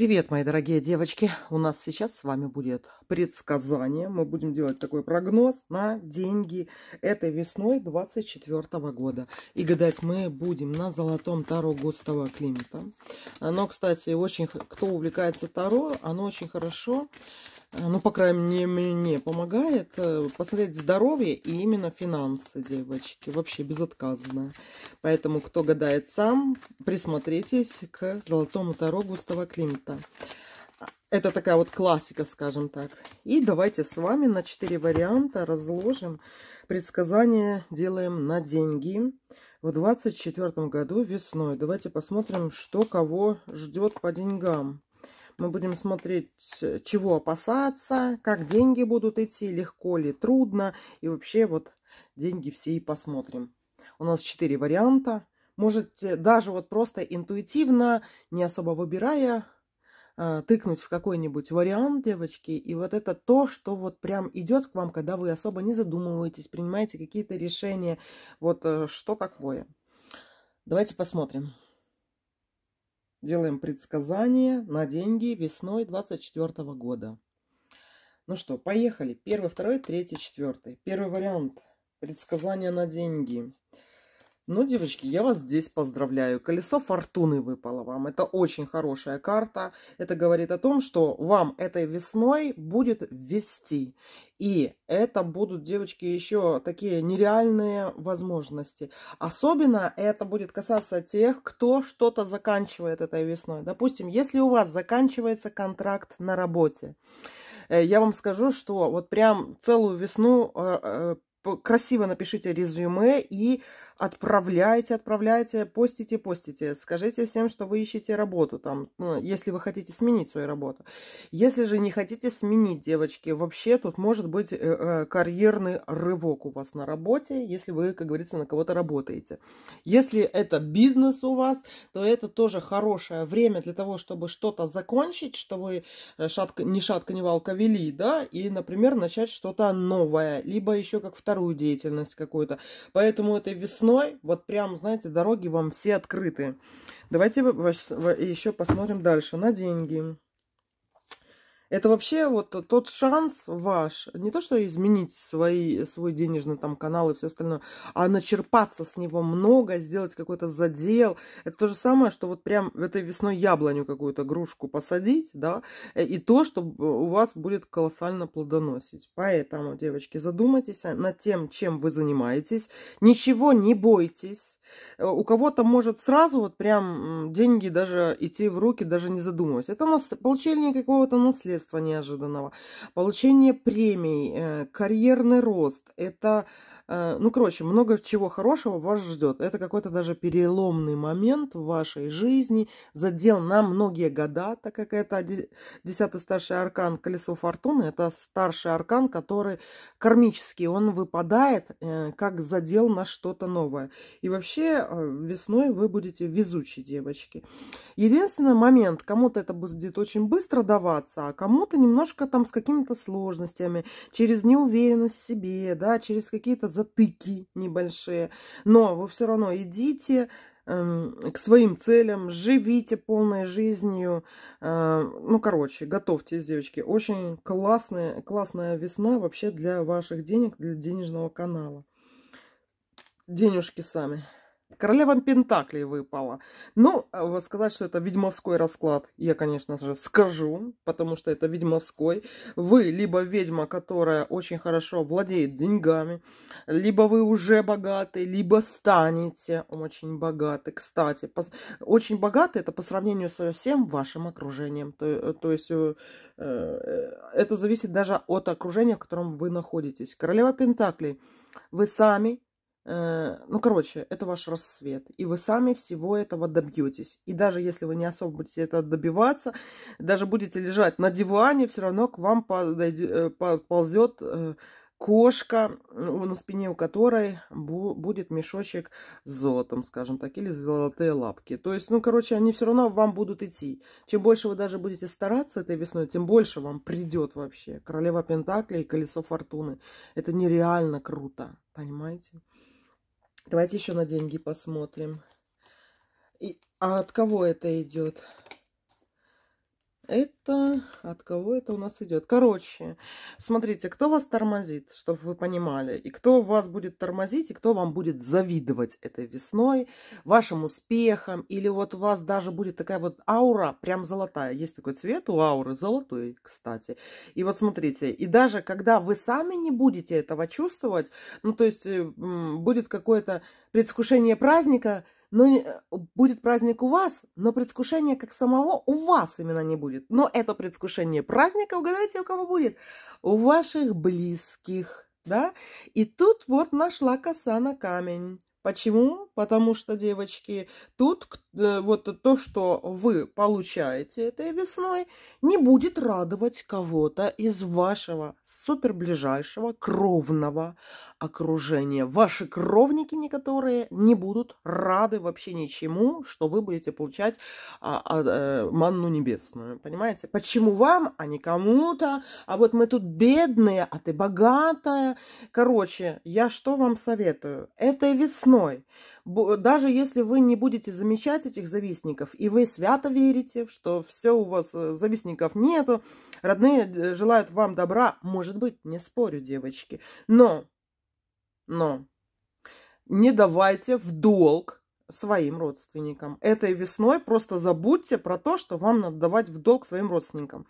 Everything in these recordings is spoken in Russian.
Привет, мои дорогие девочки! У нас сейчас с вами будет предсказание. Мы будем делать такой прогноз на деньги этой весной 2024 года. И гадать мы будем на золотом таро Густава климата. Оно, кстати, очень... Кто увлекается таро, оно очень хорошо а, ну, по крайней мере, мне помогает э, посмотреть здоровье и именно финансы, девочки. Вообще безотказно. Поэтому, кто гадает сам, присмотритесь к золотому таро Густава Климта. Это такая вот классика, скажем так. И давайте с вами на 4 варианта разложим предсказание, делаем на деньги в 2024 году весной. Давайте посмотрим, что кого ждет по деньгам. Мы будем смотреть, э, чего опасаться, как деньги будут идти, легко ли, трудно. И вообще вот деньги все и посмотрим. У нас четыре варианта. Можете даже вот просто интуитивно, не особо выбирая, э, тыкнуть в какой-нибудь вариант, девочки, и вот это то, что вот прям идет к вам, когда вы особо не задумываетесь, принимаете какие-то решения, вот э, что такое. Давайте посмотрим. Делаем предсказание на деньги весной 2024 года. Ну что, поехали. Первый, второй, третий, четвертый. Первый вариант. предсказания на деньги. Ну, девочки, я вас здесь поздравляю. Колесо фортуны выпало вам. Это очень хорошая карта. Это говорит о том, что вам этой весной будет вести. И это будут, девочки, еще такие нереальные возможности. Особенно это будет касаться тех, кто что-то заканчивает этой весной. Допустим, если у вас заканчивается контракт на работе, э, я вам скажу, что вот прям целую весну э, э, красиво напишите резюме и отправляйте, отправляйте, постите, постите. Скажите всем, что вы ищете работу там, ну, если вы хотите сменить свою работу. Если же не хотите сменить, девочки, вообще тут может быть э, э, карьерный рывок у вас на работе, если вы, как говорится, на кого-то работаете. Если это бизнес у вас, то это тоже хорошее время для того, чтобы что-то закончить, что вы э, шатка, не шатка, не валка вели, да, и, например, начать что-то новое, либо еще как вторую деятельность какую-то. Поэтому этой весной весной, вот прям, знаете, дороги вам все открыты. Давайте еще посмотрим дальше на деньги. Это вообще вот тот шанс ваш, не то что изменить свои, свой денежный там канал и все остальное, а начерпаться с него много, сделать какой-то задел. Это то же самое, что вот прям этой весной яблоню какую-то грушку посадить, да, э, и то, что э, у вас будет колоссально плодоносить. Поэтому, девочки, задумайтесь над тем, чем вы занимаетесь. Ничего не бойтесь. Э, у кого-то может сразу вот прям деньги даже идти в руки, даже не задумываясь. Это нас получение какого-то наследства обстоятельства неожиданного, получение премий, э, карьерный рост. Это, э, ну, короче, много чего хорошего вас ждет. Это какой-то даже переломный момент в вашей жизни, задел на многие года, так как это десятый старший аркан Колесо Фортуны, это старший аркан, который кармический, он выпадает, э, как задел на что-то новое. И вообще весной вы будете везучие девочки. Единственный момент, кому-то это будет очень быстро даваться, а кому кому-то немножко там с какими-то сложностями, через неуверенность в себе, да, через какие-то затыки небольшие. Но вы все равно идите, эм, к своим целям, живите полной жизнью. Э, ну, короче, готовьтесь, девочки. Очень классная, классная весна вообще для ваших денег, для денежного канала. Денежки сами. Королева Пентаклей выпала. Ну, а сказать, что это ведьмовской расклад, я, конечно же, скажу, потому что это ведьмовской. Вы либо ведьма, которая очень хорошо владеет деньгами, либо вы уже богаты, либо станете очень богаты. Кстати, пос... очень богаты это по сравнению со всем вашим окружением. То, то есть э, э, это зависит даже от окружения, в котором вы находитесь. Королева Пентаклей. Вы сами Э, ну, короче, это ваш рассвет. И вы сами всего этого добьетесь. И даже если вы не особо будете это добиваться, даже будете лежать на диване, все равно к вам э, ползет э, кошка, на спине у которой будет мешочек с золотом, скажем так, или золотые лапки. То есть, ну, короче, они все равно вам будут идти. Чем больше вы даже будете стараться этой весной, тем больше вам придет вообще. Королева Пентакли и Колесо Фортуны. Это нереально круто, понимаете? Давайте еще на деньги посмотрим. И, а от кого это идет? Это от кого это у нас идет? Короче, смотрите, кто вас тормозит, чтобы вы понимали, и кто вас будет тормозить, и кто вам будет завидовать этой весной, вашим успехам, или вот у вас даже будет такая вот аура, прям золотая. Есть такой цвет у ауры, золотой, кстати. И вот смотрите, и даже когда вы сами не будете этого чувствовать, ну то есть э, будет какое-то предвкушение праздника – но ну, э, будет праздник у вас, но предвкушение как самого у вас именно не будет. Но это предвкушение праздника, угадайте, у кого будет? У ваших близких, да? И тут вот нашла коса на камень. Почему? Потому что, девочки, тут э, вот то, что вы получаете этой весной, не будет радовать кого-то из вашего суперближайшего кровного окружения. Ваши кровники некоторые не будут рады вообще ничему, что вы будете получать а, а, а, манну небесную. Понимаете? Почему вам, а не кому-то? А вот мы тут бедные, а ты богатая. Короче, я что вам советую? Этой весной окной. Даже если вы не будете замечать этих завистников, и вы свято верите, что все у вас э, завистников нету, родные э, желают вам добра, может быть, не спорю, девочки. Но, но не давайте в долг своим родственникам. Этой весной просто забудьте про то, что вам надо давать в долг своим родственникам.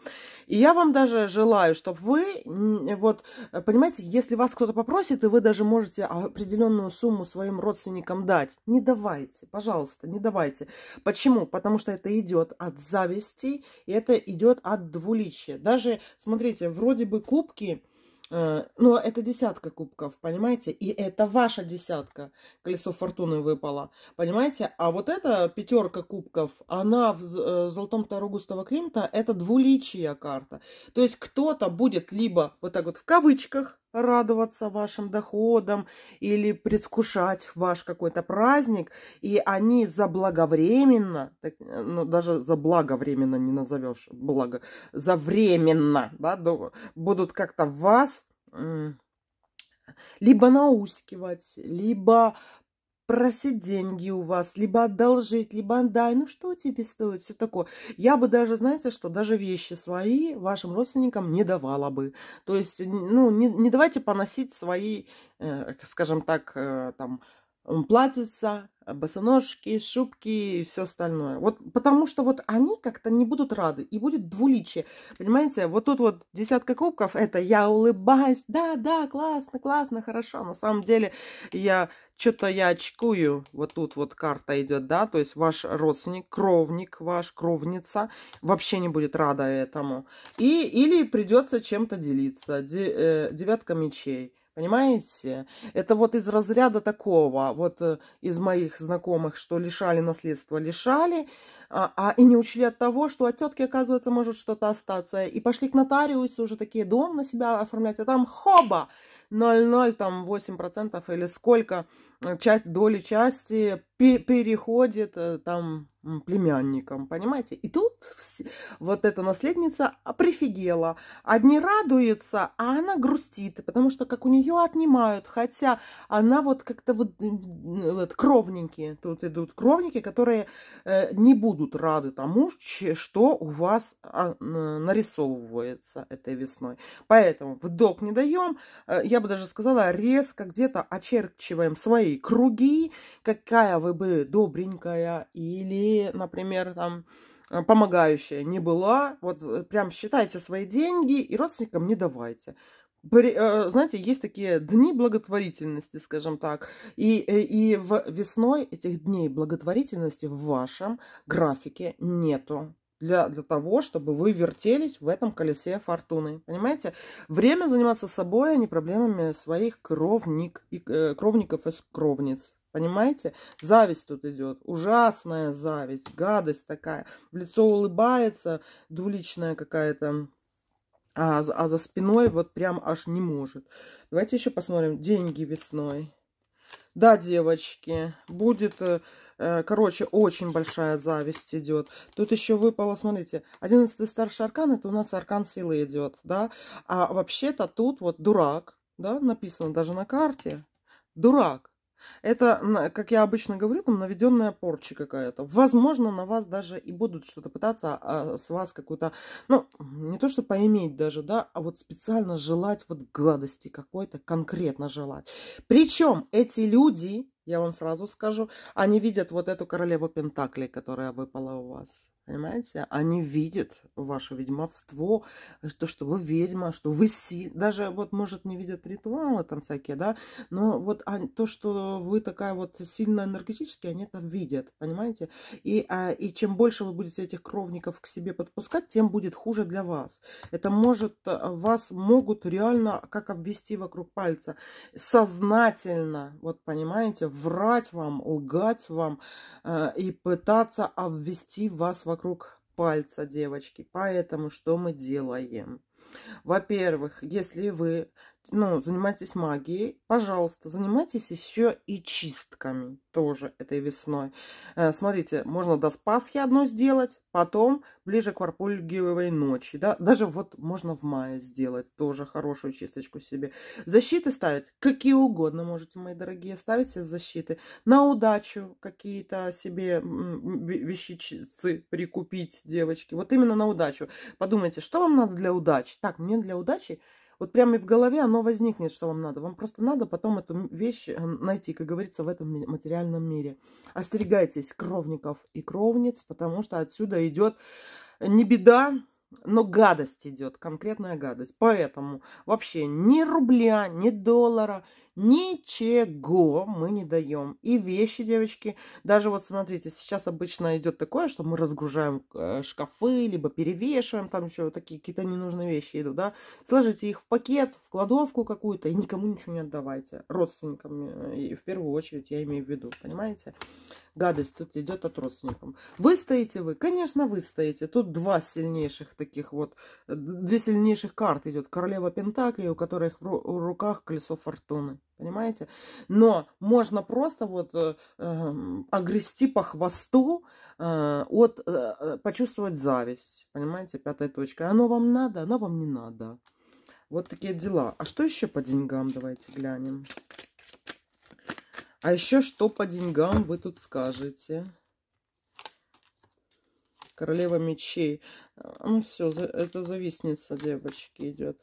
И я вам даже желаю, чтобы вы, вот, понимаете, если вас кто-то попросит, и вы даже можете определенную сумму своим родственникам дать, не давайте, пожалуйста, не давайте. Почему? Потому что это идет от зависти, и это идет от двуличия. Даже, смотрите, вроде бы кубки Э, Но ну, это десятка кубков, понимаете? И это ваша десятка. Колесо фортуны выпало, понимаете? А вот эта пятерка кубков, она в э, золотом Таро Густава Климта, это двуличия карта. То есть кто-то будет либо вот так вот в кавычках радоваться вашим доходам или предвкушать ваш какой-то праздник, и они заблаговременно, так, э, ну, даже заблаговременно не назовешь, благо, завременно, да, будут как-то вас либо наускивать, либо просить деньги у вас, либо одолжить, либо отдай, ну что тебе стоит, все такое. Я бы даже, знаете, что даже вещи свои вашим родственникам не давала бы. То есть, ну, не, не давайте поносить свои, э, скажем так, э, там, платьица, э, босоножки, шубки и все остальное. Вот потому что вот они как-то не будут рады. И будет двуличие. Понимаете, вот тут вот десятка кубков, это я улыбаюсь, да, да, классно, классно, хорошо. На самом деле я что-то я очкую. Вот тут вот карта идет, да, то есть ваш родственник, кровник ваш, кровница вообще не будет рада этому. И, или придется чем-то делиться. Де, э, девятка мечей Понимаете? Это вот из разряда такого, вот э, из моих знакомых, что лишали наследство, лишали, а, а, и не учли от того, что от тетки, оказывается, может что-то остаться. И пошли к нотариусу уже такие дом на себя оформлять, а там хоба! 0,0, там 8% или сколько э, часть, доли части переходит э, там племянникам, понимаете? И тут вот эта наследница прифигела. Одни радуется, а она грустит, потому что как у нее отнимают, хотя она вот как-то вот, вот кровники, тут идут кровники, которые э, не будут будут рады тому, что у вас а, нарисовывается этой весной. Поэтому в долг не даем, э, я бы даже сказала, резко где-то очерчиваем свои круги, какая вы бы добренькая или, например, там э, помогающая не была. Вот э, прям считайте свои деньги и родственникам не давайте. Э, знаете, есть такие дни благотворительности, скажем так, и, э, и в весной этих дней благотворительности в вашем графике нету для, для того, чтобы вы вертелись в этом колесе фортуны. Понимаете? Время заниматься собой, а не проблемами своих кровник, и, э, кровников и кровниц. Понимаете? Зависть тут идет. Ужасная зависть, гадость такая. В лицо улыбается, двуличная какая-то а, а за спиной вот прям аж не может. Давайте еще посмотрим. Деньги весной. Да, девочки, будет, э, э, короче, очень большая зависть идет. Тут еще выпало, смотрите, 11 старший аркан, это у нас аркан силы идет, да. А вообще-то тут вот дурак, да, написано даже на карте, дурак. Это, как я обычно говорю, там наведенная порча какая-то. Возможно, на вас даже и будут что-то пытаться а, с вас какую-то, ну, не то что поиметь даже, да, а вот специально желать вот гадости какой-то, конкретно желать. Причем эти люди, я вам сразу скажу, они видят вот эту королеву Пентаклей, которая выпала у вас. Понимаете? Они видят ваше ведьмовство, э, то, что вы ведьма, что вы сильная. Даже вот, может, не видят ритуалы там всякие, да, но вот они, то, что вы такая вот сильно энергетически, они это видят, понимаете? И, а, и чем больше вы будете этих кровников к себе подпускать, тем будет хуже для вас. Это может, э, вас могут реально как обвести вокруг пальца. Сознательно, вот понимаете, врать вам, лгать вам э, и пытаться обвести вас вокруг вокруг пальца, девочки. Поэтому что мы делаем? Во-первых, если вы ну, занимайтесь магией, пожалуйста, занимайтесь еще и чистками тоже этой весной. Э, смотрите, можно до Спасхи одно сделать, потом ближе к Варпульгиевой ночи, да, даже вот можно в мае сделать тоже хорошую чисточку себе. Защиты ставить какие угодно можете, мои дорогие, ставите защиты. На удачу какие-то себе вещицы прикупить, девочки, вот именно на удачу. Подумайте, что вам надо для удачи? Так, мне для удачи вот прямо и в голове оно возникнет, что вам надо. Вам просто надо потом эту вещь э, найти, как говорится, в этом материальном мире. Остерегайтесь кровников и кровниц, потому что отсюда идет не беда, но гадость идет, конкретная гадость. Поэтому вообще ни рубля, ни доллара, Ничего мы не даем. И вещи, девочки, даже вот смотрите, сейчас обычно идет такое, что мы разгружаем э, шкафы, либо перевешиваем, там еще такие какие-то ненужные вещи идут, да. Сложите их в пакет, в кладовку какую-то и никому ничего не отдавайте. Родственникам, э, и в первую очередь, я имею в виду, понимаете? гадость тут идет от родственников. Выстоите вы? Конечно, выстоите. Тут два сильнейших таких вот, э, две сильнейших карты идет. Королева Пентаклей, у которых в руках колесо фортуны понимаете? Но можно просто вот э, эм, огрести по хвосту, э, от, э, э, почувствовать зависть, понимаете, пятой точкой. Оно вам надо, оно вам не надо. Вот такие дела. А что еще по деньгам? Давайте глянем. А еще что по деньгам вы тут скажете? Королева мечей. Э, ну все, это завистница девочки идет.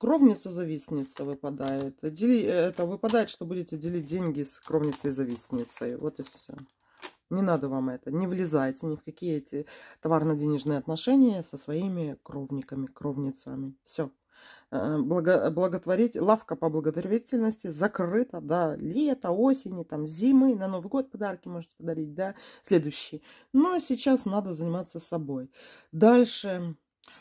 Кровница-завистница выпадает. Дели, э, это выпадает, что будете делить деньги с кровницей-завистницей. Вот и все. Не надо вам это. Не влезайте ни в какие эти товарно-денежные отношения со своими кровниками, кровницами. Все. Э, благо, благотворить, лавка по благотворительности закрыта, да, лето, осени, там, зимы, на Новый год подарки можете подарить, да, следующий. Но сейчас надо заниматься собой. Дальше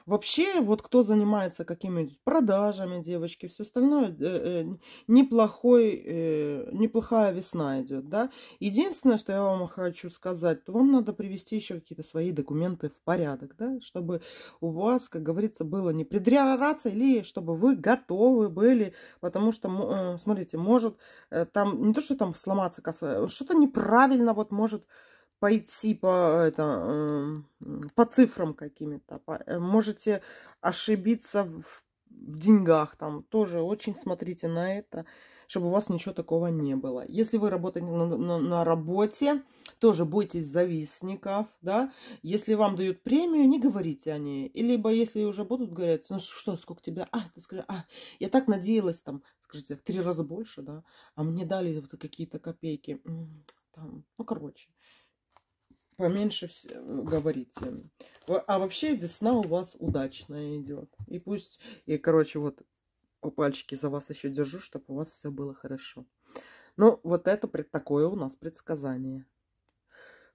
Вообще, вот кто занимается какими-нибудь продажами, девочки, все остальное, э, э, неплохой, э, неплохая весна идет, да. Единственное, что я вам хочу сказать, то вам надо привести еще какие-то свои документы в порядок, да, чтобы у вас, как говорится, было не придраться или чтобы вы готовы были, потому что, э, смотрите, может э, там, не то, что там сломаться э, что-то неправильно вот может пойти по, это, эм, по цифрам какими-то. Э, можете ошибиться в, в деньгах. Там тоже очень смотрите на это, чтобы у вас ничего такого не было. Если вы работаете на, на, на работе, тоже бойтесь завистников. Да? Если вам дают премию, не говорите о ней. И либо если уже будут говорить, ну что, сколько тебя? А, ты скажи, а, я так надеялась там, скажите, в три раза больше, да? А мне дали вот какие-то копейки. Там, ну, короче поменьше все э, говорите. А вообще весна у вас удачная идет. И пусть, и короче, вот пальчики за вас еще держу, чтобы у вас все было хорошо. Ну, вот это пред такое у нас предсказание.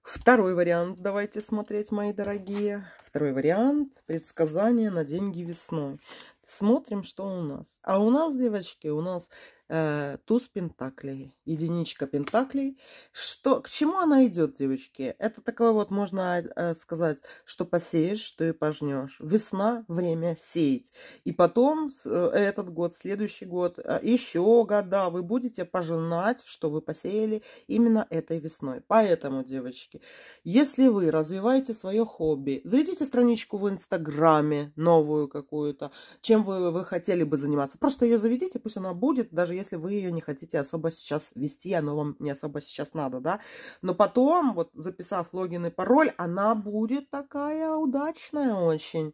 Второй вариант давайте смотреть, мои дорогие. Второй вариант – предсказание на деньги весной. Смотрим, что у нас. А у нас, девочки, у нас Э, туз пентаклей, единичка пентаклей. Что, к чему она идет, девочки? Это такое вот, можно э, сказать, что посеешь, что и пожнешь. Весна, время сеять. И потом э, этот год, следующий год, еще года вы будете пожинать, что вы посеяли именно этой весной. Поэтому, девочки, если вы развиваете свое хобби, заведите страничку в Инстаграме новую какую-то, чем вы, вы хотели бы заниматься. Просто ее заведите, пусть она будет, даже если вы ее не хотите особо сейчас вести, оно вам не особо сейчас надо, да. Но потом, вот записав логин и пароль, она будет такая удачная очень.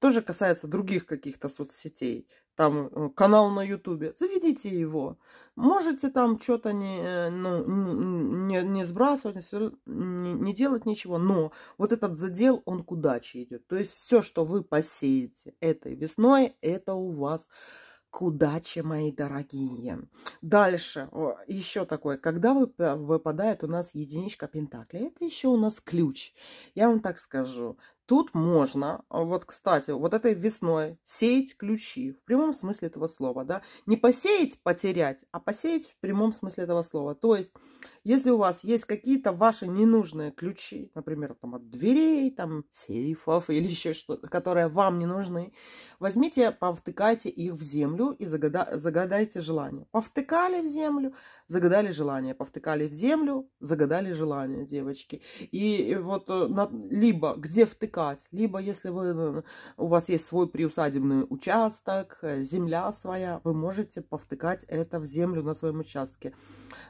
Тоже касается других каких-то соцсетей там э, канал на ютубе, заведите его. Можете там что-то не, э, ну, не, не сбрасывать, не, не делать ничего, но вот этот задел, он к удаче идет. То есть все, что вы посеете этой весной, это у вас к удаче, мои дорогие. Дальше, еще такое, когда выпадает у нас единичка Пентакли, это еще у нас ключ. Я вам так скажу, тут можно, вот, кстати, вот этой весной сеять ключи, в прямом смысле этого слова, да, не посеять, потерять, а посеять в прямом смысле этого слова, то есть если у вас есть какие-то ваши ненужные ключи, например, там, от дверей, там, сейфов или еще что-то, которые вам не нужны, возьмите, повтыкайте их в землю и загада... загадайте желание. Повтыкали в землю, загадали желание. Повтыкали в землю, загадали желание, девочки. И вот э, либо где втыкать, либо если вы, э, у вас есть свой приусадебный участок, э, земля своя, вы можете повтыкать это в землю на своем участке.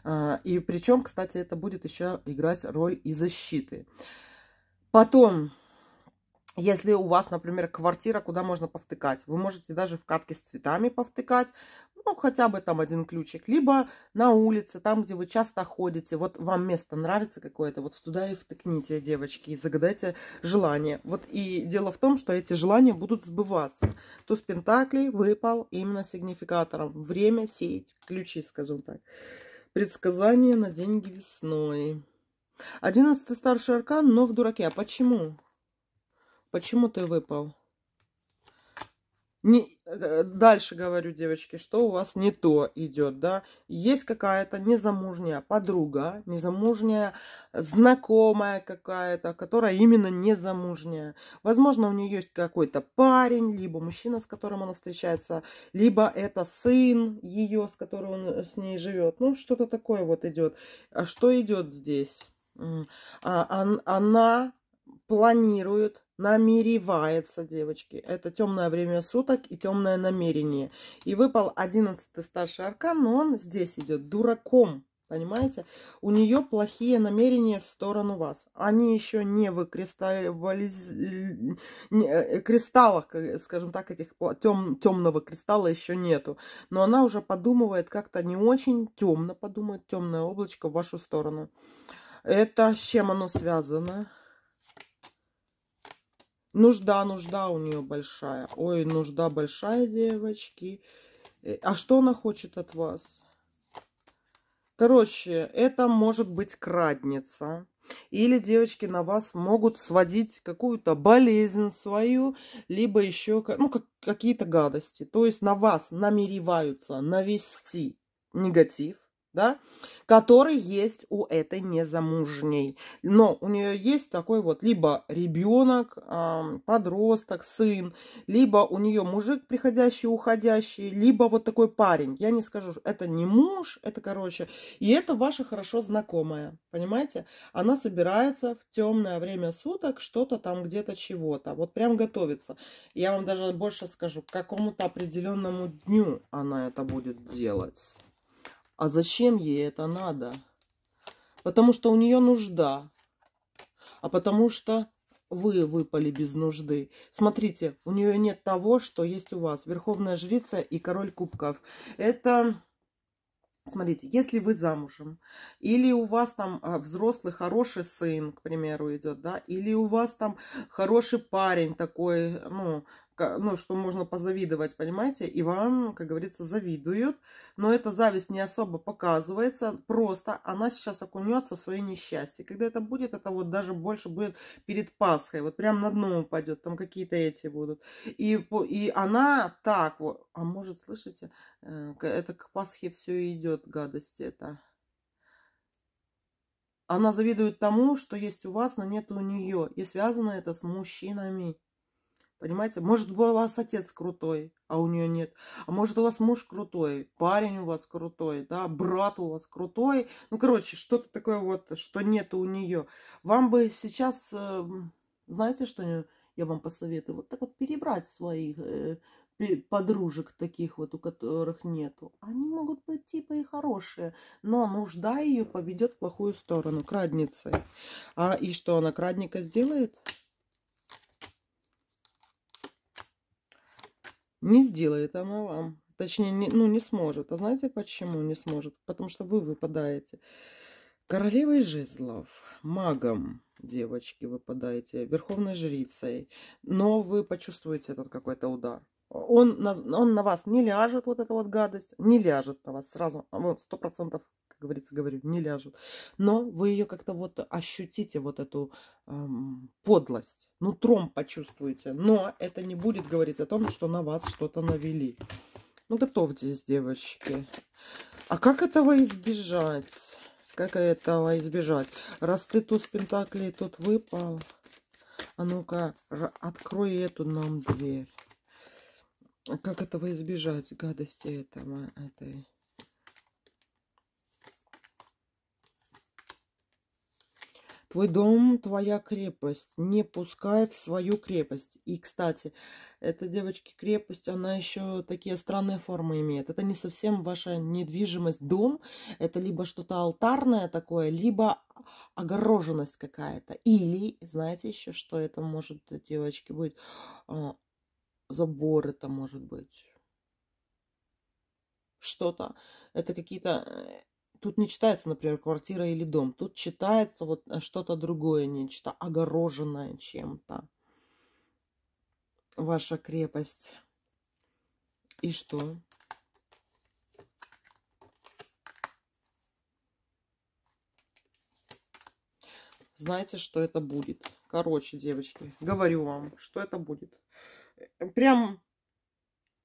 А, и причем, кстати, это будет еще играть роль и защиты. Потом, если у вас, например, квартира, куда можно повтыкать, вы можете даже в катке с цветами повтыкать, ну, хотя бы там один ключик, либо на улице, там, где вы часто ходите, вот вам место нравится какое-то, вот туда и втыкните, девочки, и загадайте желание. Вот и дело в том, что эти желания будут сбываться. Туз Пентаклей выпал именно сигнификатором. Время сеять ключи, скажем так. Предсказание на деньги весной. Одиннадцатый старший аркан, но в дураке. А почему? Почему ты выпал? не, э, дальше говорю, девочки, что у вас не то идет, да? Есть какая-то незамужняя подруга, незамужняя знакомая какая-то, которая именно незамужняя. Возможно, у нее есть какой-то парень, либо мужчина, с которым она встречается, либо это сын ее, с которым он с ней живет. Ну, что-то такое вот идет. А что идет здесь? А, она планирует намеревается, девочки. Это темное время суток и темное намерение. И выпал одиннадцатый старший аркан, но он здесь идет дураком. Понимаете? У нее плохие намерения в сторону вас. Они еще не в э, кристаллах, э, скажем так, этих тем, темного кристалла еще нету. Но она уже подумывает как-то не очень темно, подумает темное облачко в вашу сторону. Это с чем оно связано? Нужда, нужда у нее большая. Ой, нужда большая, девочки. Э, а что она хочет от вас? Короче, это может быть крадница. Или девочки на вас могут сводить какую-то болезнь свою, либо еще ну, как, какие-то гадости. То есть на вас намереваются навести негатив да, который есть у этой незамужней. Но у нее есть такой вот либо ребенок, подросток, сын, либо у нее мужик приходящий, уходящий, либо вот такой парень. Я не скажу, это не муж, это, короче, и это ваша хорошо знакомая, понимаете? Она собирается в темное время суток что-то там где-то чего-то, вот прям готовится. Я вам даже больше скажу, к какому-то определенному дню она это будет делать. А зачем ей это надо? Потому что у нее нужда. А потому что вы выпали без нужды. Смотрите, у нее нет того, что есть у вас. Верховная жрица и король кубков. Это... Смотрите, если вы замужем, или у вас там а, взрослый хороший сын, к примеру, идет, да, или у вас там хороший парень такой, ну, ну, что можно позавидовать, понимаете? И вам, как говорится, завидуют. Но эта зависть не особо показывается, просто она сейчас окунется в свое несчастье. Когда это будет, это вот даже больше будет перед Пасхой, вот прям на дно упадет, там какие-то эти будут. И, и она так вот, а может, слышите, э, это к Пасхе все идет, гадость это. Она завидует тому, что есть у вас, но нет у нее. И связано это с мужчинами. Понимаете? Может, у вас отец крутой, а у нее нет. А может, у вас муж крутой, парень у вас крутой, да, брат у вас крутой. Ну, короче, что-то такое вот, что нет у нее. Вам бы сейчас, эм, знаете, что я вам посоветую? Вот так вот перебрать своих э, подружек таких вот, у которых нету. Они могут быть типа и хорошие, но нужда ее поведет в плохую сторону, крадницей. А и что она крадника сделает? Не сделает она вам. Точнее, не, ну, не сможет. А знаете, почему не сможет? Потому что вы выпадаете. Королевой жезлов, магом, девочки, выпадаете, верховной жрицей. Но вы почувствуете этот какой-то удар. Он на, он на вас не ляжет, вот эта вот гадость, не ляжет на вас сразу, а вот сто процентов как говорится, говорю, не ляжет. Но вы ее как-то вот ощутите, вот эту эм, подлость, ну, тром почувствуете. Но это не будет говорить о том, что на вас что-то навели. Ну, готовьтесь, девочки. А как этого избежать? Как этого избежать? Раз ты туз пентаклей тут выпал, а ну-ка, открой эту нам дверь. Как этого избежать, гадости этого, этой... Твой дом, твоя крепость. Не пускай в свою крепость. И, кстати, эта девочки крепость, она еще такие странные формы имеет. Это не совсем ваша недвижимость, дом. Это либо что-то алтарное такое, либо огороженность какая-то. Или, знаете еще, что это может, э, девочки, быть? А, забор это может быть. Что-то. Это какие-то э, Тут не читается, например, квартира или дом. Тут читается вот э, что-то другое, нечто огороженное чем-то. Ваша крепость. И что? Знаете, что это будет. Короче, девочки, говорю вам, что это будет. Прям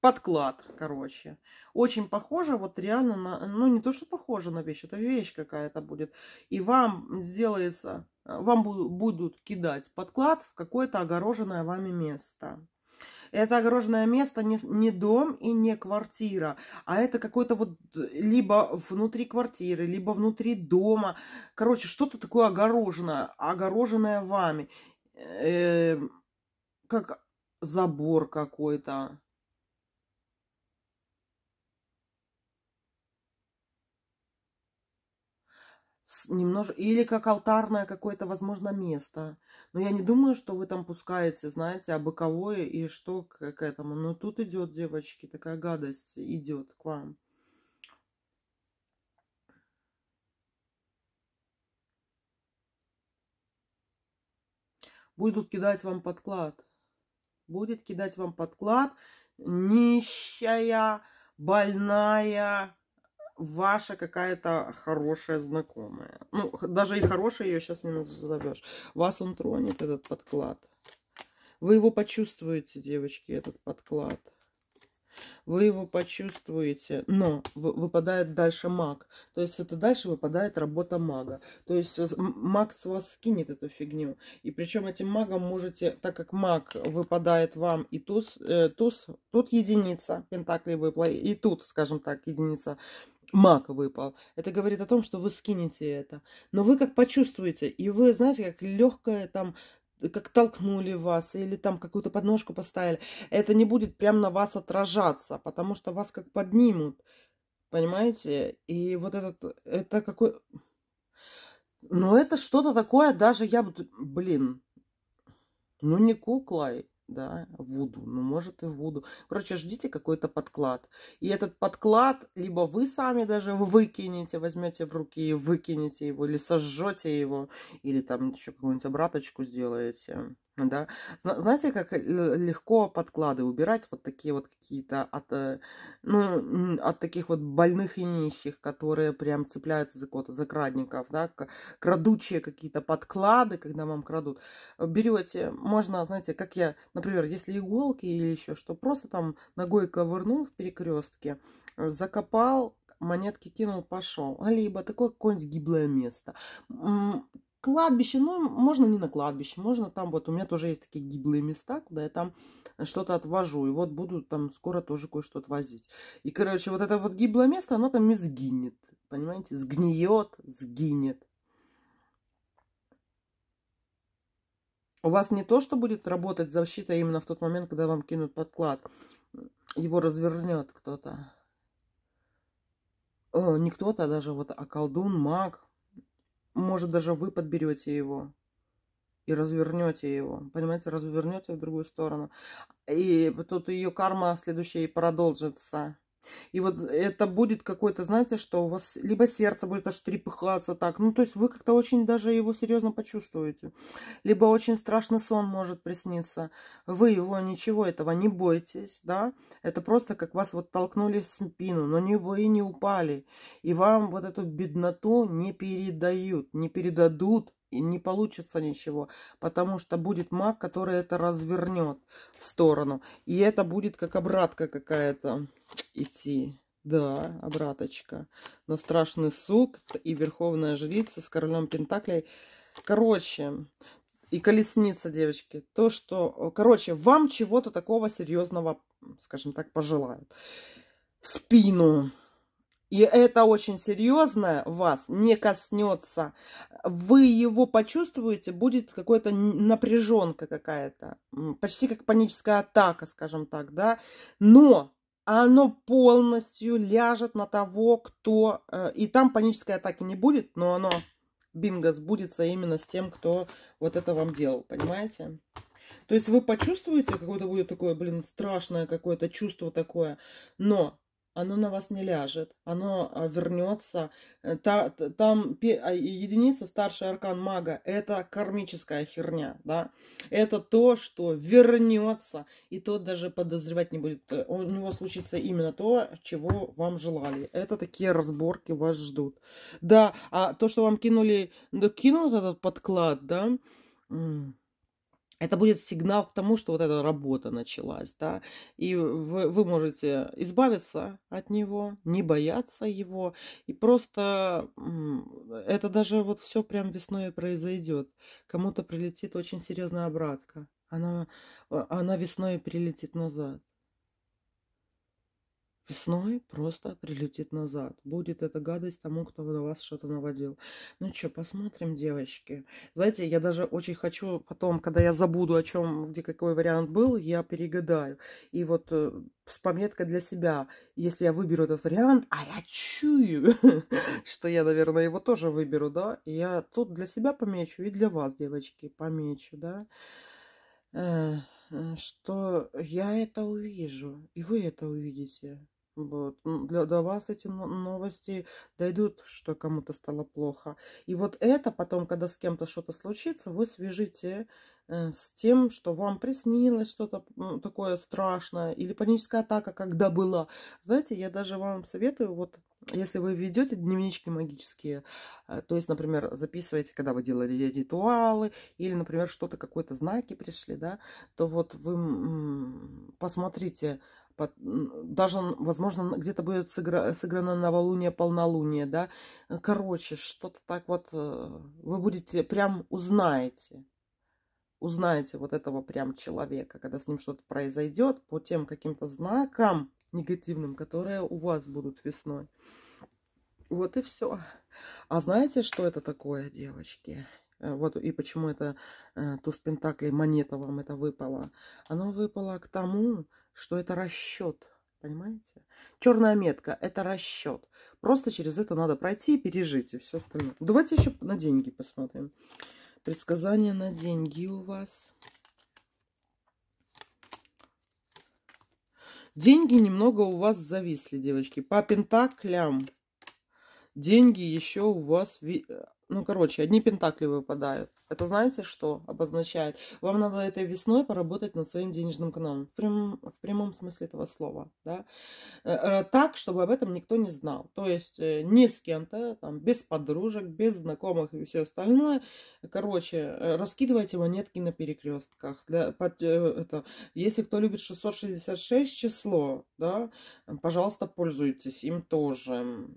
подклад, короче. Очень похоже, вот реально, на, ну не то, что похоже на вещь, это вещь какая-то будет. И вам сделается, э, вам будут кидать подклад в какое-то огороженное вами место. Это огороженное место не, не дом и не квартира, а это какой-то вот э, либо внутри квартиры, либо внутри дома. Короче, что-то такое огороженное, огороженное вами. Э, как забор какой-то немножко, или как алтарное какое-то, возможно, место. Но я не думаю, что вы там пускаете, знаете, а боковое и что к, к этому. Но тут идет, девочки, такая гадость идет к вам. Будут кидать вам подклад. Будет кидать вам подклад нищая, больная, ваша какая-то хорошая знакомая. Ну, даже и хорошая ее сейчас не назовешь. Вас он тронет, этот подклад. Вы его почувствуете, девочки, этот подклад. Вы его почувствуете, но выпадает дальше маг. То есть это дальше выпадает работа мага. То есть маг с вас скинет эту фигню. И причем этим магом можете, так как маг выпадает вам и туз, э, туз тут единица пентаклей выпала, и тут, скажем так, единица маг выпал. Это говорит о том, что вы скинете это. Но вы как почувствуете, и вы, знаете, как легкое там как толкнули вас или там какую-то подножку поставили, это не будет прям на вас отражаться, потому что вас как поднимут, понимаете? И вот этот, это какой... ну это что-то такое, даже я, блин, ну не кукла, да, в Вуду, ну, может и в Вуду. Короче, ждите какой-то подклад. И этот подклад либо вы сами даже выкинете, возьмете в руки и выкинете его, или сожжете его, или там еще какую-нибудь обраточку сделаете. Да? Знаете, как легко подклады убирать, вот такие вот какие-то от, э, ну, от таких вот больных и нищих, которые прям цепляются за кого-то, за крадников, да, крадучие какие-то подклады, когда вам крадут. Берете, можно, знаете, как я, например, если иголки или еще что, просто там ногой ковырнул в перекрестке, э, закопал, монетки кинул, пошел. Либо такое какое-нибудь гиблое место Кладбище, ну, можно не на кладбище, можно там, вот у меня тоже есть такие гиблые места, куда я там э, что-то отвожу, и вот буду там скоро тоже кое-что отвозить. И, короче, вот это вот гиблое место, оно там и сгинет, понимаете, сгниет, сгинет. У вас не то, что будет работать защита именно в тот момент, когда вам кинут подклад, его развернет кто-то. не кто-то а даже, вот, а колдун, маг – может, даже вы подберете его и развернете его. Понимаете, развернете в другую сторону. И тут ее карма следующая и продолжится. И вот это будет какое-то, знаете, что у вас либо сердце будет аж трепыхаться так, ну, то есть вы как-то очень даже его серьезно почувствуете. Либо очень страшный сон может присниться. Вы его, ничего этого, не бойтесь, да. Это просто как вас вот толкнули в спину, но не вы не упали. И вам вот эту бедноту не передают, не передадут и не получится ничего, потому что будет маг, который это развернет в сторону. И это будет как обратка какая-то идти. Да, обраточка. Но страшный сук и верховная жрица с королем Пентаклей. Короче, и колесница, девочки. То, что... Короче, вам чего-то такого серьезного, скажем так, пожелают. В спину. И это очень серьезное вас не коснется. Вы его почувствуете, будет какая-то напряженка какая-то. Почти как паническая атака, скажем так, да. Но оно полностью ляжет на того, кто... Э, и там панической атаки не будет, но оно, бинго, сбудется именно с тем, кто вот это вам делал, понимаете? То есть вы почувствуете, какое-то будет такое, блин, страшное какое-то чувство такое, но оно на вас не ляжет, оно а, вернется. Э, та, там а, единица, старший аркан мага, это кармическая херня, да. Это то, что вернется, и тот даже подозревать не будет. Э, у него случится именно то, чего вам желали. Это такие разборки вас ждут. Да, а то, что вам кинули, да кинул этот подклад, да, это будет сигнал к тому, что вот эта работа началась, да, и вы, вы можете избавиться от него, не бояться его, и просто это даже вот все прям весной произойдет. Кому-то прилетит очень серьезная обратка, она, а, она весной прилетит назад. Весной просто прилетит назад. Будет эта гадость тому, кто на вас что-то наводил. Ну что, посмотрим, девочки. Знаете, я даже очень хочу потом, когда я забуду, о чем, где какой вариант был, я перегадаю. И вот э, с пометкой для себя, если я выберу этот вариант, а я чую, что я, наверное, его тоже выберу, да, я тут для себя помечу и для вас, девочки, помечу, да. Э, что я это увижу, и вы это увидите. Вот. Для, до вас эти новости дойдут, что кому-то стало плохо. И вот это потом, когда с кем-то что-то случится, вы свяжите э, с тем, что вам приснилось что-то такое страшное или паническая атака, когда была. Знаете, я даже вам советую вот если вы ведете дневнички магические, э, то есть, например, записываете, когда вы делали ритуалы, или, например, что-то, какой-то знаки пришли, да, то вот вы посмотрите, даже, возможно, где-то будет сыгра сыграно новолуние, полнолуние, да, э, короче, что-то так вот, э, вы будете, прям узнаете, узнаете вот этого прям человека, когда с ним что-то произойдет по тем каким-то знакам негативным, которые у вас будут весной. Вот и все. А знаете, что это такое, девочки? Э, вот и почему это э, туз пентаклей, монета вам это выпала. Оно выпало к тому, что это расчет. Понимаете? Черная метка – это расчет. Просто через это надо пройти и пережить, и все остальное. Давайте еще на деньги посмотрим. Предсказание на деньги у вас. Деньги немного у вас зависли, девочки. По пентаклям – деньги еще у вас... Э, ну, короче, одни пентакли выпадают. Это знаете, что обозначает? Вам надо этой весной поработать над своим денежным каналом. В прямом, в прямом смысле этого слова. Да? Э, э, так, чтобы об этом никто не знал. То есть э, ни с кем-то, там, без подружек, без знакомых и все остальное. Короче, раскидывайте монетки на перекрестках. Для, под, это, если кто любит 666 число, да, пожалуйста, пользуйтесь им тоже.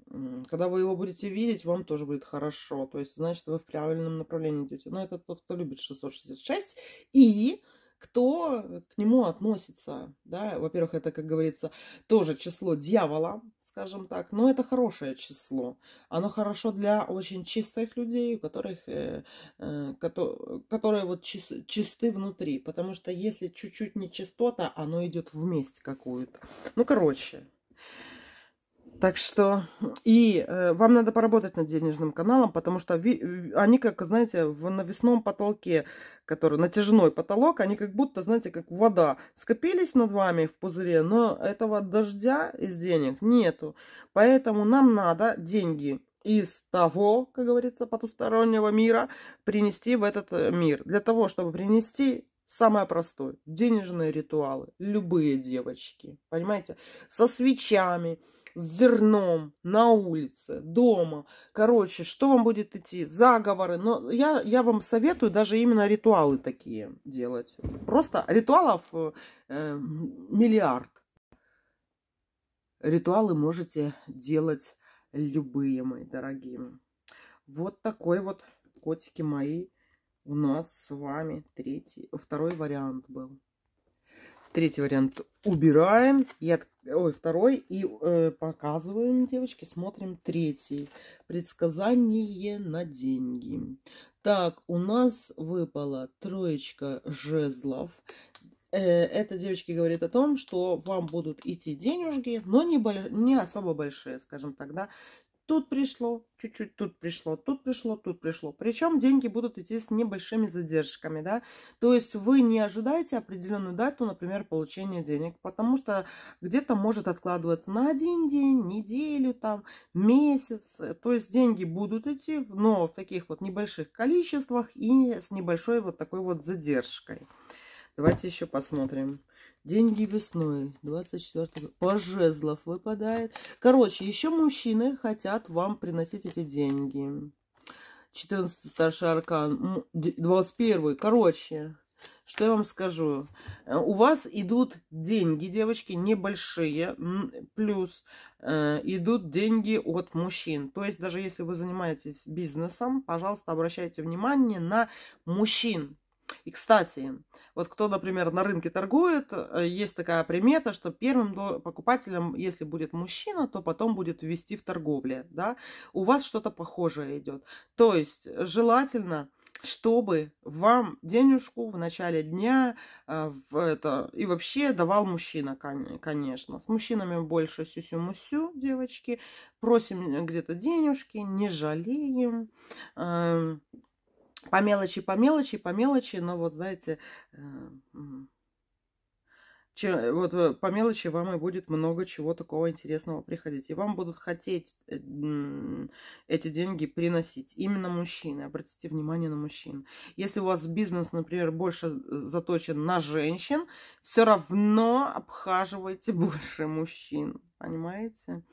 Когда вы его будете видеть, вам тоже будет хорошо. То есть, значит, вы в правильном направлении идете. Но это тот, кто любит 666, и кто к нему относится, да, во-первых, это, как говорится, тоже число дьявола, скажем так, но это хорошее число. Оно хорошо для очень чистых людей, у которых, э, э, которые вот чис, чисты внутри, потому что если чуть-чуть нечистота, оно идет вместе какую-то. Ну, короче, так что и э, вам надо поработать над денежным каналом, потому что ви, они, как, знаете, в навесном потолке, который натяжной потолок, они как будто, знаете, как вода, скопились над вами в пузыре, но этого дождя из денег нету. Поэтому нам надо деньги из того, как говорится, потустороннего мира принести в этот э, мир. Для того, чтобы принести Самое простое. Денежные ритуалы. Любые девочки. Понимаете? Со свечами с зерном, на улице, дома. Короче, что вам будет идти? Заговоры. Но я, я вам советую даже именно ритуалы такие делать. Просто ритуалов э, миллиард. Ритуалы можете делать любые, мои дорогие. Вот такой вот, котики мои, у нас с вами третий, второй вариант был. Третий вариант убираем. Я, ой, второй. И э, показываем, девочки, смотрим третий. Предсказание на деньги. Так, у нас выпала троечка жезлов. Э, это, девочки, говорит о том, что вам будут идти денежки, но не, больш... не особо большие, скажем так, да. Тут пришло, чуть-чуть тут пришло, тут пришло, тут пришло. Причем деньги будут идти с небольшими задержками, да. То есть вы не ожидаете определенную дату, например, получения денег, потому что где-то может откладываться на один день, неделю, там, месяц. То есть деньги будут идти, но в таких вот небольших количествах и с небольшой вот такой вот задержкой. Давайте еще посмотрим. Деньги весной, 24 по жезлов выпадает. Короче, еще мужчины хотят вам приносить эти деньги. 14 старший аркан, 21 короче, что я вам скажу? Э, у вас идут деньги, девочки, небольшие, плюс э, идут деньги от мужчин. То есть даже если вы занимаетесь бизнесом, пожалуйста, обращайте внимание на мужчин, и, кстати, вот кто, например, на рынке торгует, э, есть такая примета, что первым покупателем, если будет мужчина, то потом будет ввести в торговле, да, у вас что-то похожее идет. То есть э, желательно чтобы вам денежку в начале дня э, в это, и вообще давал мужчина, конечно. С мужчинами больше сюсю-мусю, девочки. Просим где-то денежки, не жалеем. Эм, по мелочи, по мелочи, по мелочи, но вот, знаете, э, чем, вот э, по мелочи вам и будет много чего такого интересного приходить. И вам будут хотеть э, эти деньги приносить. Именно мужчины. Обратите внимание на мужчин. Если у вас бизнес, например, больше э, заточен на женщин, все равно обхаживайте больше мужчин. Понимаете?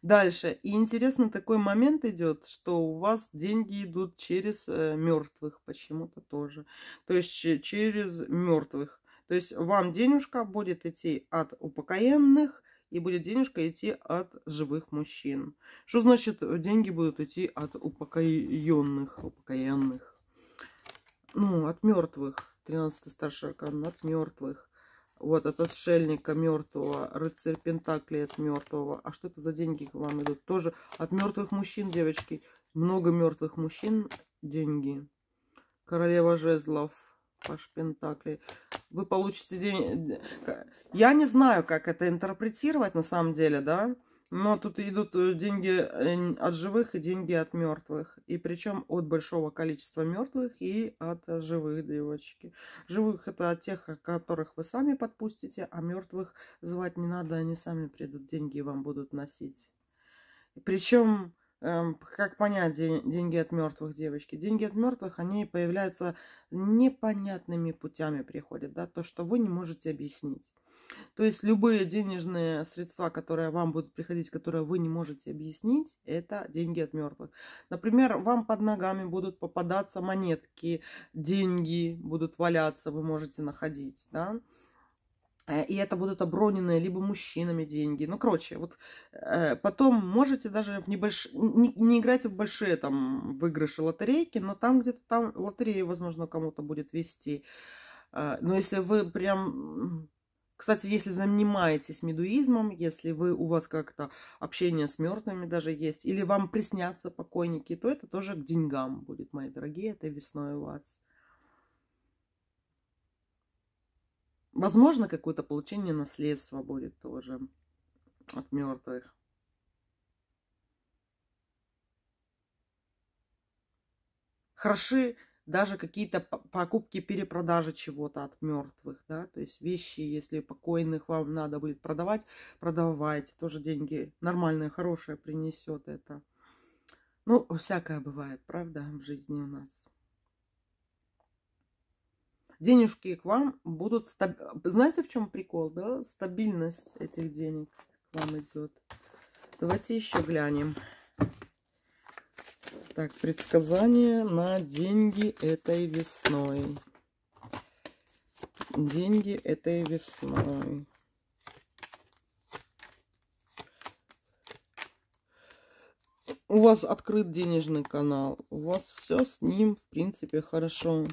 Дальше. И интересно, такой момент идет, что у вас деньги идут через мертвых почему-то тоже. То есть через мертвых то есть вам денежка будет идти от упокоенных и будет денежка идти от живых мужчин. Что значит э, деньги будут идти от упокоенных, упокоенных? Ну, от мертвых. 13 старший аркан, от мертвых. Вот от отшельника мертвого, рыцарь Пентакли от мертвого. А что это за деньги к вам идут? Тоже от мертвых мужчин, девочки. Много мертвых мужчин деньги. Королева жезлов, Паш Пентакли. Вы получите деньги Я не знаю, как это интерпретировать на самом деле, да? Но тут идут э, деньги э, от живых и деньги от мертвых. И причем от большого количества мертвых и от живых девочки. Живых это от тех, которых вы сами подпустите, а мертвых звать не надо, они сами придут, деньги вам будут носить. Причем Эм, как понять деньги от мертвых, девочки? Деньги от мертвых, они появляются непонятными путями приходят, да, то, что вы не можете объяснить. То есть любые денежные средства, которые вам будут приходить, которые вы не можете объяснить, это деньги от мертвых. Например, вам под ногами будут попадаться монетки, деньги будут валяться, вы можете находить, да. Э, и это будут оброненные либо мужчинами деньги. Ну, короче, вот э, потом можете даже в небольш... не, не играть в большие там выигрыши лотерейки, но там где-то там лотерею, возможно, кому-то будет вести. Э, но если вы прям... Кстати, если занимаетесь медуизмом, если вы, у вас как-то общение с мертвыми даже есть, или вам приснятся покойники, то это тоже к деньгам будет, мои дорогие, этой весной у вас. Возможно, какое-то получение наследства будет тоже от мертвых. Хороши даже какие-то покупки, перепродажи чего-то от мертвых, да, то есть вещи, если покойных вам надо будет продавать, продавайте, тоже деньги нормальные, хорошие принесет это. Ну, всякое бывает, правда, в жизни у нас денежки к вам будут... Стаб... Знаете, в чем прикол, да? Стабильность этих денег к вам идет. Давайте еще глянем. Так, предсказание на деньги этой весной. Деньги этой весной. У вас открыт денежный канал. У вас все с ним, в принципе, хорошо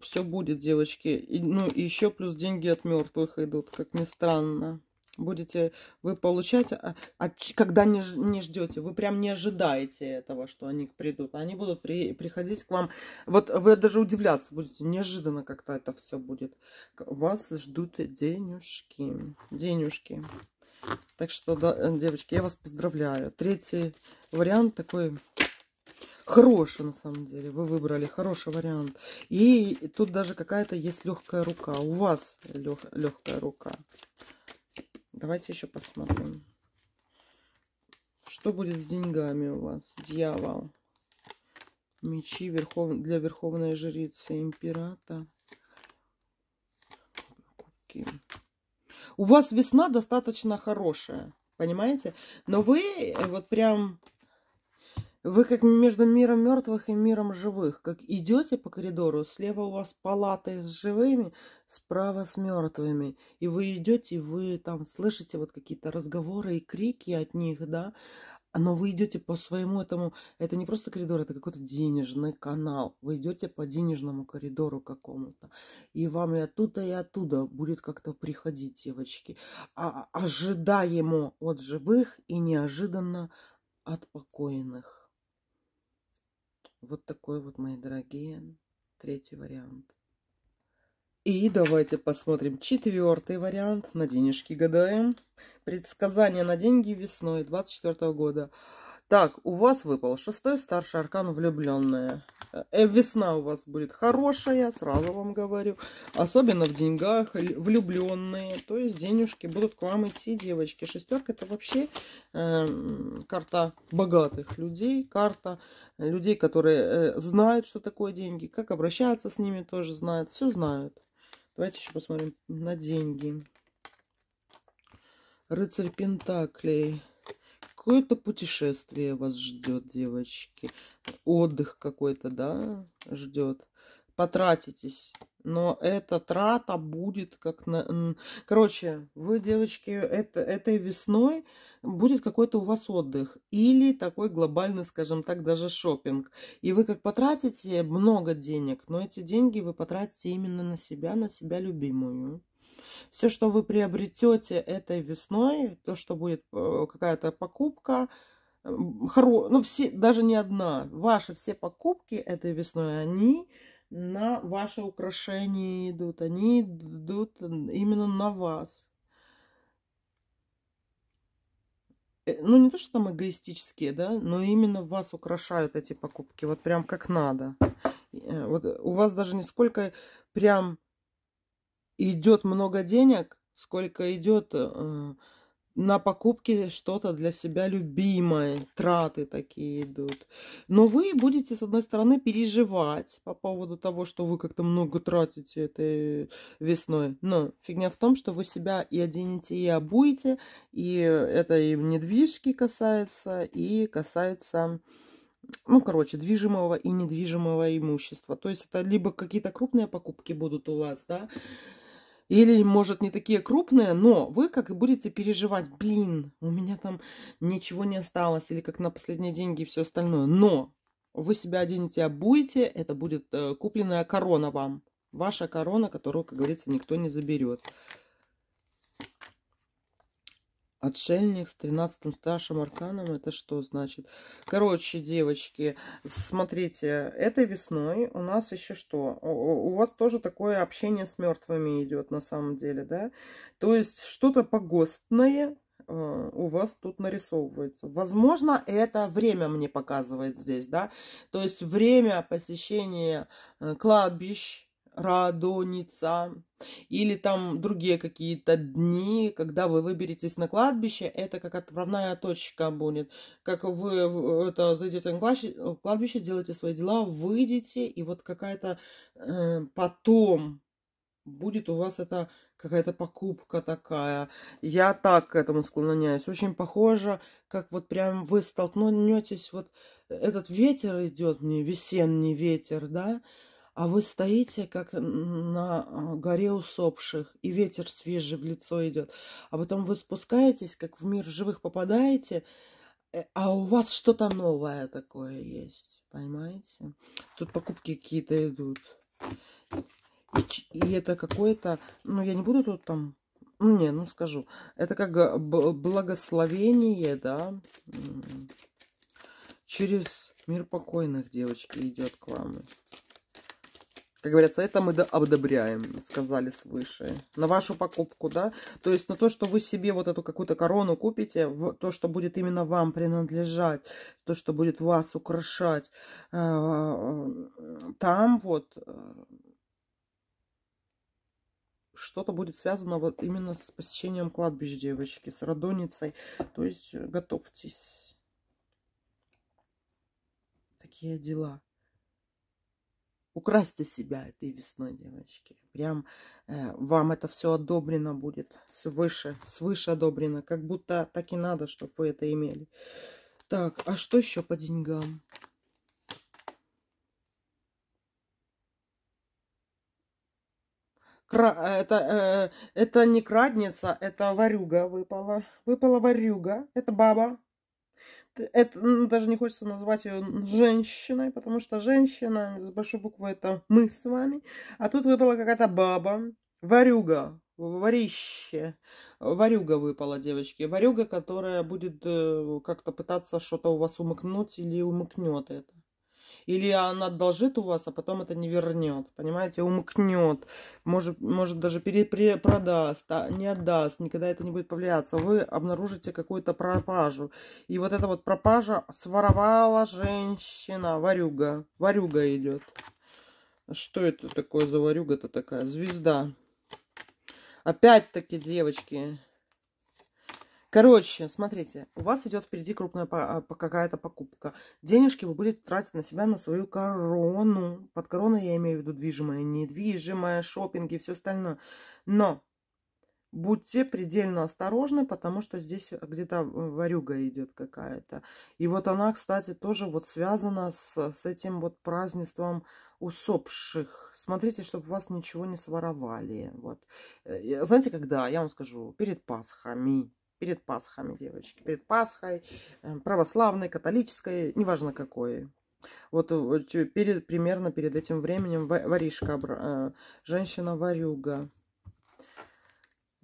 все будет, девочки. И, ну, еще плюс деньги от мертвых идут, как ни странно. Будете вы получать, а, а, когда не, не ждете, вы прям не ожидаете этого, что они придут. Они будут при, приходить к вам. Вот вы даже удивляться будете, неожиданно как-то это все будет. Вас ждут денежки. Денежки. Так что, да, девочки, я вас поздравляю. Третий вариант такой Хороший, на самом деле, вы выбрали хороший вариант. И тут даже какая-то есть легкая рука. У вас лег, легкая рука. Давайте еще посмотрим. Что будет с деньгами у вас? Дьявол. Мечи верхов... для верховной жрицы императора. У вас весна достаточно хорошая, понимаете? Но вы э, вот прям вы как между миром мертвых и миром живых. Как идете по коридору, слева у вас палаты с живыми, справа с мертвыми. И вы идете, и вы там слышите вот какие-то разговоры и крики от них, да. Но вы идете по своему этому, это не просто коридор, это какой-то денежный канал. Вы идете по денежному коридору какому-то. И вам и оттуда, и оттуда будет как-то приходить, девочки. А, а ожидаемо от живых и неожиданно от покойных. Вот такой вот, мои дорогие, третий вариант. И давайте посмотрим четвертый вариант. На денежки гадаем. Предсказание на деньги весной 24 года. Так, у вас выпал шестой старший аркан влюбленная. Э, весна у вас будет хорошая, сразу вам говорю. Особенно в деньгах, влюбленные. То есть денежки будут к вам идти, девочки. Шестерка это вообще э, карта богатых людей, карта людей, которые э, знают, что такое деньги, как обращаться с ними тоже знают, все знают. Давайте еще посмотрим на деньги. Рыцарь Пентаклей. Какое-то путешествие вас ждет, девочки. Отдых какой-то, да, ждет. Потратитесь. Но эта трата будет как на... Короче, вы, девочки, это, этой весной будет какой-то у вас отдых. Или такой глобальный, скажем так, даже шопинг. И вы как потратите много денег, но эти деньги вы потратите именно на себя, на себя любимую. Все, что вы приобретете этой весной, то, что будет э, какая-то покупка, хоро... ну, все, даже не одна, ваши все покупки этой весной, они на ваши украшения идут, они идут именно на вас. Э, ну не то, что там эгоистические, да, но именно вас украшают эти покупки, вот прям как надо. Э, вот у вас даже не сколько прям идет много денег, сколько идет э, на покупки что-то для себя любимое, траты такие идут. Но вы будете, с одной стороны, переживать по поводу того, что вы как-то много тратите этой весной. Но фигня в том, что вы себя и оденете, и обуете, и это и недвижки касается, и касается ну, короче, движимого и недвижимого имущества. То есть это либо какие-то крупные покупки будут у вас, да, или, может, не такие крупные, но вы как и будете переживать, блин, у меня там ничего не осталось, или как на последние деньги и все остальное. Но вы себя оденете, обуете, это будет э, купленная корона вам. Ваша корона, которую, как говорится, никто не заберет. Отшельник с 13 старшим арканом, это что значит? Короче, девочки, смотрите, этой весной у нас еще что? У, у вас тоже такое общение с мертвыми идет на самом деле, да? То есть что-то погостное э, у вас тут нарисовывается. Возможно, это время мне показывает здесь, да? То есть время посещения э, кладбищ, Радоница, или там другие какие-то дни, когда вы выберетесь на кладбище, это как отправная точка будет. Как вы это, зайдете на э, кладбище, сделаете свои дела, выйдете, и вот какая-то э, потом будет у вас это какая-то покупка такая. Я так к этому склоняюсь. Очень похоже, как вот прям вы столкнетесь, вот этот ветер идет мне, весенний ветер, да, а вы стоите, как на а, горе усопших, и ветер свежий в лицо идет. А потом вы спускаетесь, как в мир живых попадаете, э, а у вас что-то новое такое есть, понимаете? Тут покупки какие-то идут. И, и это какое-то... Ну, я не буду тут там... Ну, не, ну скажу. Это как э, благословение, да? Через мир покойных, девочки, идет к вам. Как говорится, это мы одобряем, сказали свыше. На вашу покупку, да? То есть на то, что вы себе вот эту какую-то корону купите, то, что будет именно вам принадлежать, то, что будет вас украшать. Э, там вот э, что-то будет связано вот именно с посещением кладбищ девочки, с родоницей. То есть готовьтесь. Такие дела украсьте себя этой весной, девочки. Прям э, вам это все одобрено будет, свыше, свыше одобрено, как будто так и надо, чтобы вы это имели. Так, а что еще по деньгам? Кра э, это, э, это не крадница, это варюга выпала. Выпала варюга. Это баба, это ну, даже не хочется назвать ее женщиной, потому что женщина с большой буквы это мы с вами. А тут выпала какая-то баба, варюга, варище. Варюга выпала, девочки. Варюга, которая будет э, как-то пытаться что-то у вас умыкнуть или умыкнет это. Или она одолжит у вас, а потом это не вернет. Понимаете, умыкнет. Может, может даже перепродаст, а, не отдаст. Никогда это не будет повлияться. Вы обнаружите какую-то пропажу. И вот эта вот пропажа своровала женщина. Варюга. Варюга идет. Что это такое за варюга-то такая? Звезда. Опять-таки, девочки, Короче, смотрите, у вас идет впереди крупная какая-то покупка. Денежки вы будете тратить на себя, на свою корону. Под короной я имею в виду движимое, недвижимое, шопинги и все остальное. Но будьте предельно осторожны, потому что здесь где-то варюга идет какая-то. И вот она, кстати, тоже вот связана с, с этим вот празднеством усопших. Смотрите, чтобы вас ничего не своровали. Вот. Э, знаете, когда, я вам скажу, перед Пасхами, перед Пасхами, девочки. Перед Пасхой, эм, православной, католической, неважно какой. Вот э, перед, примерно перед этим временем воришка, э, женщина-варюга.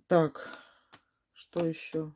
Так, что еще?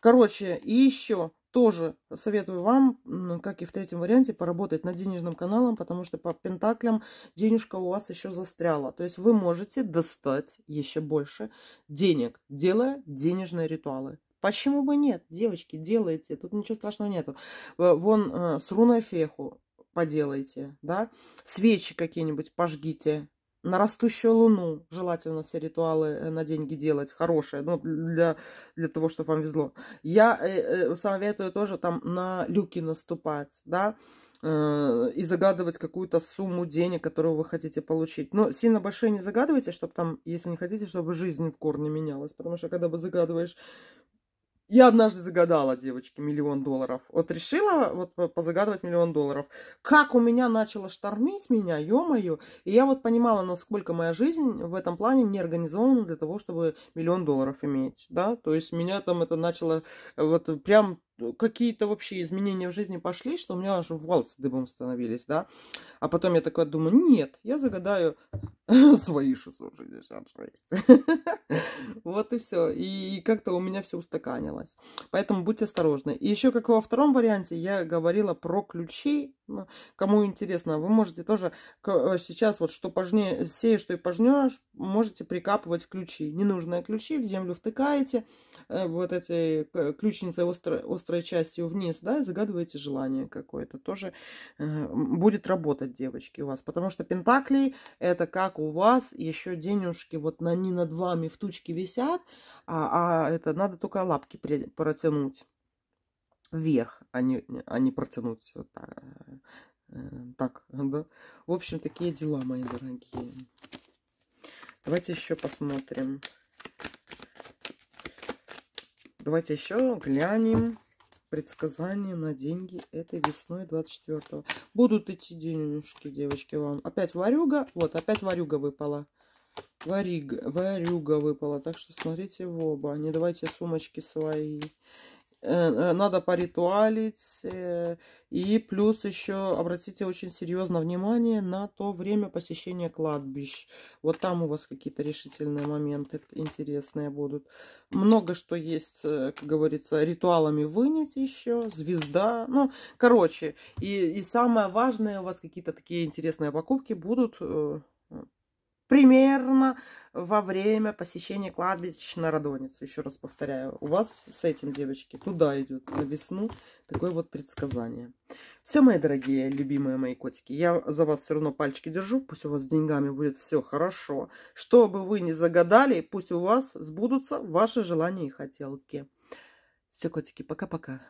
Короче, и еще тоже советую вам, как и в третьем варианте, поработать над денежным каналом, потому что по пентаклям денежка у вас еще застряла. То есть вы можете достать еще больше денег, делая денежные ритуалы. Почему бы нет, девочки, делайте, тут ничего страшного нету. Вон э, с руной феху поделайте, да, свечи какие-нибудь пожгите, на растущую луну. Желательно все ритуалы э, на деньги делать хорошие, ну, для, для того, чтобы вам везло. Я э, э, советую тоже там на люки наступать, да, э, и загадывать какую-то сумму денег, которую вы хотите получить. Но сильно большие не загадывайте, чтобы там, если не хотите, чтобы жизнь в корне менялась, потому что когда вы загадываешь я однажды загадала, девочки, миллион долларов. Вот решила вот позагадывать миллион долларов. Как у меня начало штормить меня, ё-моё. И я вот понимала, насколько моя жизнь в этом плане не организована для того, чтобы миллион долларов иметь, да. То есть меня там это начало э, вот прям Э, какие-то вообще изменения в жизни пошли, что у меня аж волосы дыбом становились, да. А потом я такая думаю, нет, я загадаю свои 666. Вот и все. И как-то у меня все устаканилось. Поэтому будьте осторожны. И еще как во втором варианте я говорила про ключи. Ну, кому интересно, вы можете тоже э, сейчас вот что пожне, сеешь, что и пожнешь, можете прикапывать ключи. Ненужные ключи в землю втыкаете. Э, вот эти ключницы острой, острой частью вниз, да, и загадываете желание какое-то. Тоже э, будет работать, девочки, у вас. Потому что пентакли это как у вас еще денежки вот на, не над вами в тучке висят, а, а это надо только лапки протянуть вверх, а не, а не протянуть вот так, э, так, да. В общем, такие дела, мои дорогие. Давайте еще посмотрим. Давайте еще глянем предсказания на деньги этой весной 24-го. Будут идти денежки, девочки, вам. Опять варюга. Вот, опять варюга выпала. Вариг, варюга выпала. Так что смотрите в оба. Не давайте сумочки свои. Э, э, надо поритуалить. Э, и плюс еще обратите очень серьезно внимание на то время посещения кладбищ. Вот там у вас какие-то решительные моменты интересные будут. Много что есть, как говорится, ритуалами вынять еще, звезда. Ну, короче, и, и самое важное, у вас какие-то такие интересные покупки будут примерно во время посещения кладбища на Радоницу. Еще раз повторяю, у вас с этим, девочки, туда идет на весну такое вот предсказание. Все, мои дорогие, любимые мои котики, я за вас все равно пальчики держу. Пусть у вас с деньгами будет все хорошо. Что бы вы ни загадали, пусть у вас сбудутся ваши желания и хотелки. Все, котики, пока-пока.